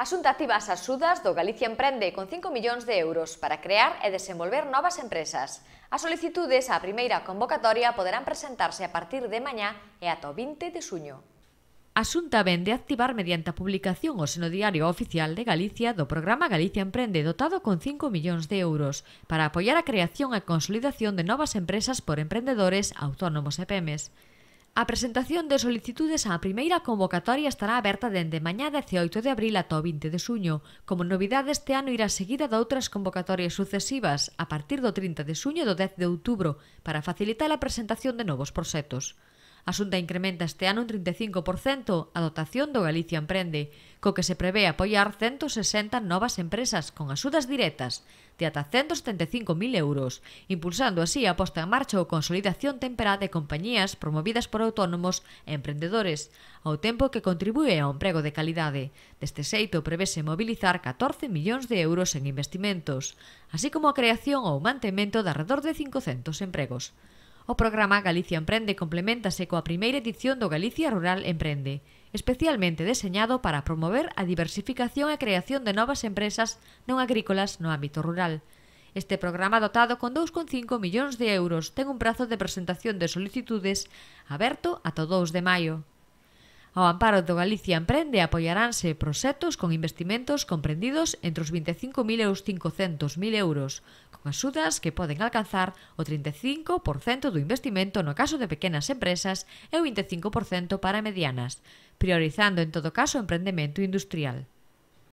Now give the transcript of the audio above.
A Xunta activa as axudas do Galicia Emprende con 5 millóns de euros para crear e desenvolver novas empresas. As solicitudes á primeira convocatoria poderán presentarse a partir de mañá e ata o 20 de xuño. A Xunta ven de activar mediante a publicación o seno diario oficial de Galicia do programa Galicia Emprende dotado con 5 millóns de euros para apoiar a creación e consolidación de novas empresas por emprendedores, autónomos e PEMES. A presentación de solicitudes á primeira convocatoria estará aberta dende mañá 18 de abril ata o 20 de suño. Como novidade este ano irá seguida de outras convocatorias sucesivas a partir do 30 de suño e do 10 de outubro para facilitar a presentación de novos proxectos. A Xunta incrementa este ano un 35% a dotación do Galicia Emprende, co que se prevé apoiar 160 novas empresas con axudas directas de ata 175.000 euros, impulsando así a posta en marcha ou consolidación temperada de compañías promovidas por autónomos e emprendedores, ao tempo que contribúe ao emprego de calidade. Deste xeito prevese mobilizar 14 millóns de euros en investimentos, así como a creación ou mantemento de alrededor de 500 empregos. O programa Galicia Emprende complementase coa primeira edición do Galicia Rural Emprende, especialmente deseñado para promover a diversificación e creación de novas empresas non agrícolas no ámbito rural. Este programa dotado con 2,5 millóns de euros ten un prazo de presentación de solicitudes aberto ata 2 de maio. Ao amparo do Galicia Emprende apoiaránse proxectos con investimentos comprendidos entre os 25.000 e os 500.000 euros, con axudas que poden alcanzar o 35% do investimento no caso de pequenas empresas e o 25% para medianas, priorizando en todo caso o emprendemento industrial.